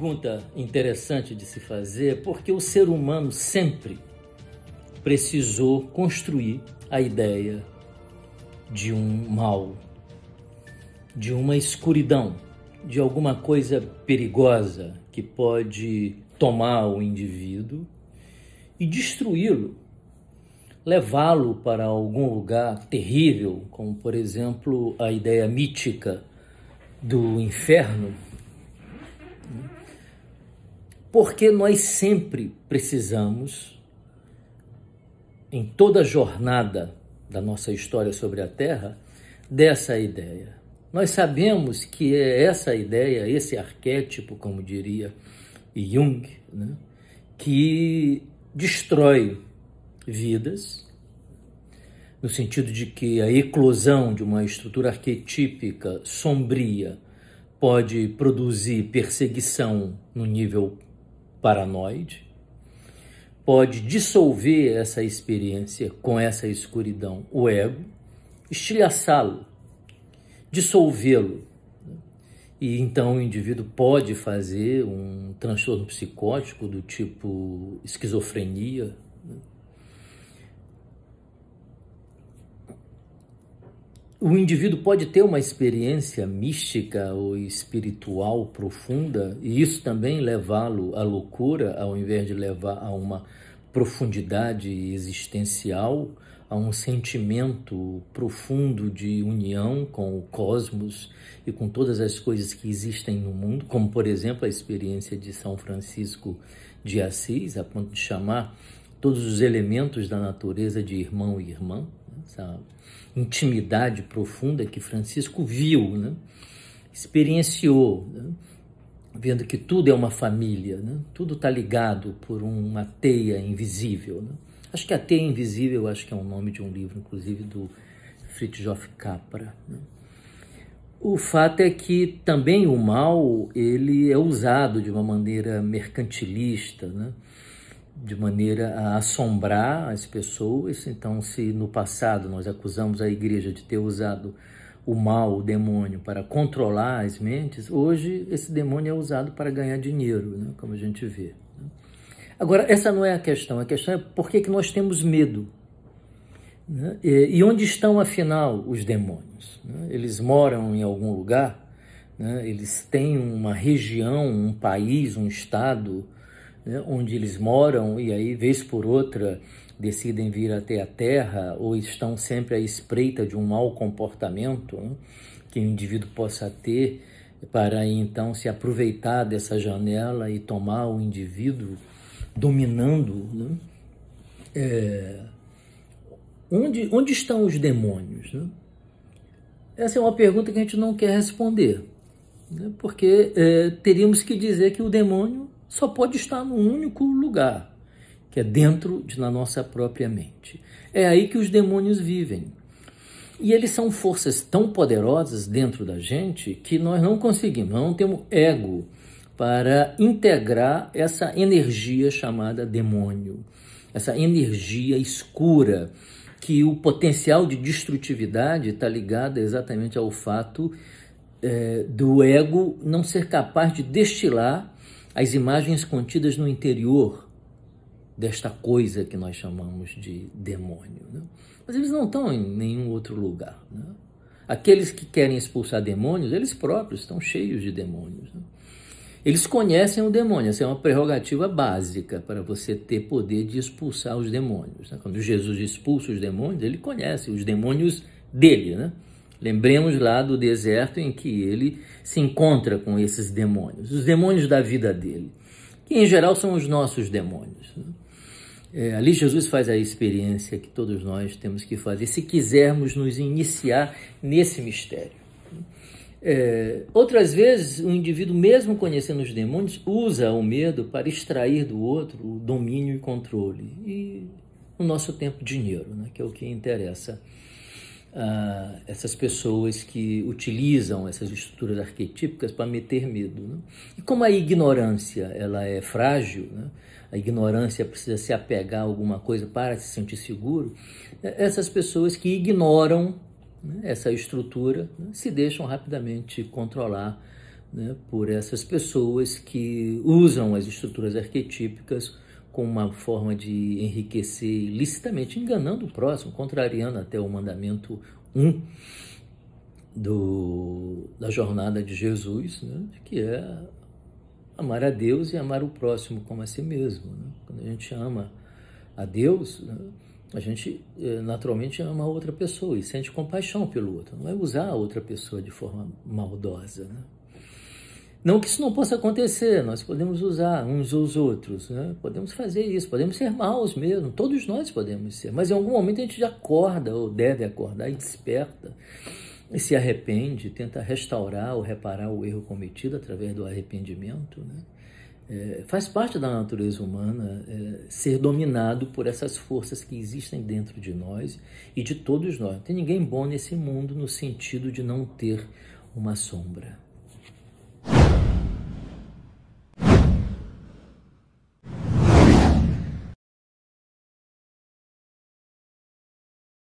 pergunta interessante de se fazer, porque o ser humano sempre precisou construir a ideia de um mal, de uma escuridão, de alguma coisa perigosa que pode tomar o indivíduo e destruí-lo, levá-lo para algum lugar terrível, como por exemplo a ideia mítica do inferno porque nós sempre precisamos, em toda a jornada da nossa história sobre a Terra, dessa ideia. Nós sabemos que é essa ideia, esse arquétipo, como diria Jung, né, que destrói vidas, no sentido de que a eclosão de uma estrutura arquetípica sombria pode produzir perseguição no nível paranoide, pode dissolver essa experiência com essa escuridão, o ego, estilhaçá-lo, dissolvê-lo. E então o indivíduo pode fazer um transtorno psicótico do tipo esquizofrenia, né? o indivíduo pode ter uma experiência mística ou espiritual profunda e isso também levá-lo à loucura, ao invés de levar a uma profundidade existencial, a um sentimento profundo de união com o cosmos e com todas as coisas que existem no mundo, como por exemplo a experiência de São Francisco de Assis, a ponto de chamar todos os elementos da natureza de irmão e irmã essa intimidade profunda que Francisco viu, né? experienciou, né? vendo que tudo é uma família, né? tudo está ligado por uma teia invisível. Né? Acho que a teia invisível, acho que é o nome de um livro, inclusive do Fritjof Capra. Né? O fato é que também o mal ele é usado de uma maneira mercantilista, né? de maneira a assombrar as pessoas. Então, se no passado nós acusamos a igreja de ter usado o mal, o demônio, para controlar as mentes, hoje esse demônio é usado para ganhar dinheiro, né? como a gente vê. Né. Agora, essa não é a questão. A questão é por que, que nós temos medo. Né? E, onde estão, afinal, os demônios? Né? Eles moram em algum lugar? Né. Eles têm uma região, um país, um estado? né, onde eles moram e aí, vez por outra, decidem vir até a Terra ou estão sempre à espreita de um mau comportamento né, que o indivíduo possa ter para então se aproveitar dessa janela e tomar o indivíduo dominando. Né? É... onde, onde estão os demônios? Né? Essa é uma pergunta que a gente não quer responder, né? porque é, teríamos que dizer que o demônio só pode estar num único lugar, que é dentro de na nossa própria mente. É aí que os demônios vivem. E eles são forças tão poderosas dentro da gente que nós não conseguimos, não temos ego para integrar essa energia chamada demônio, essa energia escura, que o potencial de destrutividade está ligado exatamente ao fato é, do ego não ser capaz de destilar as imagens contidas no interior desta coisa que nós chamamos de demônio. Né? Mas eles não estão em nenhum outro lugar. Né? Aqueles que querem expulsar demônios, eles próprios estão cheios de demônios. Né? Eles conhecem o demônio, essa é uma prerrogativa básica para você ter poder de expulsar os demônios. Né? Quando Jesus expulsa os demônios, ele conhece os demônios dele. Né? Lembremos lá do deserto em que ele se encontra com esses demônios, os demônios da vida dele, que em geral são os nossos demônios. É, ali Jesus faz a experiência que todos nós temos que fazer se quisermos nos iniciar nesse mistério. É, outras vezes, o indivíduo, mesmo conhecendo os demônios, usa o medo para extrair do outro o domínio e controle. E o nosso tempo, dinheiro, né, que é o que interessa essas pessoas que utilizam essas estruturas arquetípicas para meter medo. Né? E como a ignorância ela é frágil, né? a ignorância precisa se apegar a alguma coisa para se sentir seguro, é, essas pessoas que ignoram né, essa estrutura né, se deixam rapidamente controlar né, por essas pessoas que usam as estruturas arquetípicas com uma forma de enriquecer ilicitamente, enganando o próximo, contrariando até o mandamento 1 do, da jornada de Jesus, né? que é amar a Deus e amar o próximo como a si mesmo. Né? Quando a gente ama a Deus, né? a gente eh, naturalmente ama a outra pessoa e sente compaixão pelo outro, não é usar a outra pessoa de forma maldosa. Né? Não que isso não possa acontecer, nós podemos usar uns aos outros, né? podemos fazer isso, podemos ser maus mesmo, todos nós podemos ser, mas em algum momento a gente acorda, ou deve acordar, e desperta, e se arrepende, tenta restaurar ou reparar o erro cometido através do arrependimento. Né? É, faz parte da natureza humana é, ser dominado por essas forças que existem dentro de nós e de todos nós. Não tem ninguém bom nesse mundo no sentido de não ter uma sombra.